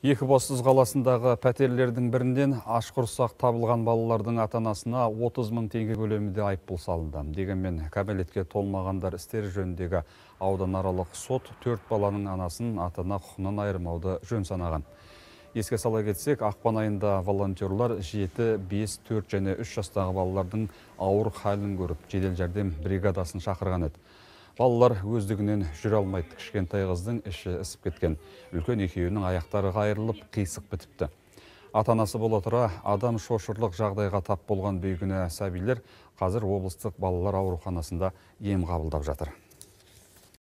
Екібастұз қаласындағы пәтерлердің бірінен ашқұрсақ табылған балалардың ата-анасына 30 мың теңге көлемінде айыппұл салынды. Дегенмен кәмелетке толмағандар істері жөніндегі ауданаралық сот төрт баланың анасын атана ана құқынан айырмауды жөн санаған. Еске сала кетсек, ақпан айында волонтерлар 7, 5, 4 және 3 жастағы балалардың ауыр халін көріп, жедел жәрдем бригадасын шақырған еді балалар өздігінен жүре алмайды кішкентай қыздың іші ісіп кеткен үлкен екеуінің аяқтары қайырылып қисық бітіпті ата анасы бола тұра адам шошырлық жағдайға тап болған бейкүнә сәбилер қазір облыстық балалар ауруханасында ем қабылдап жатыр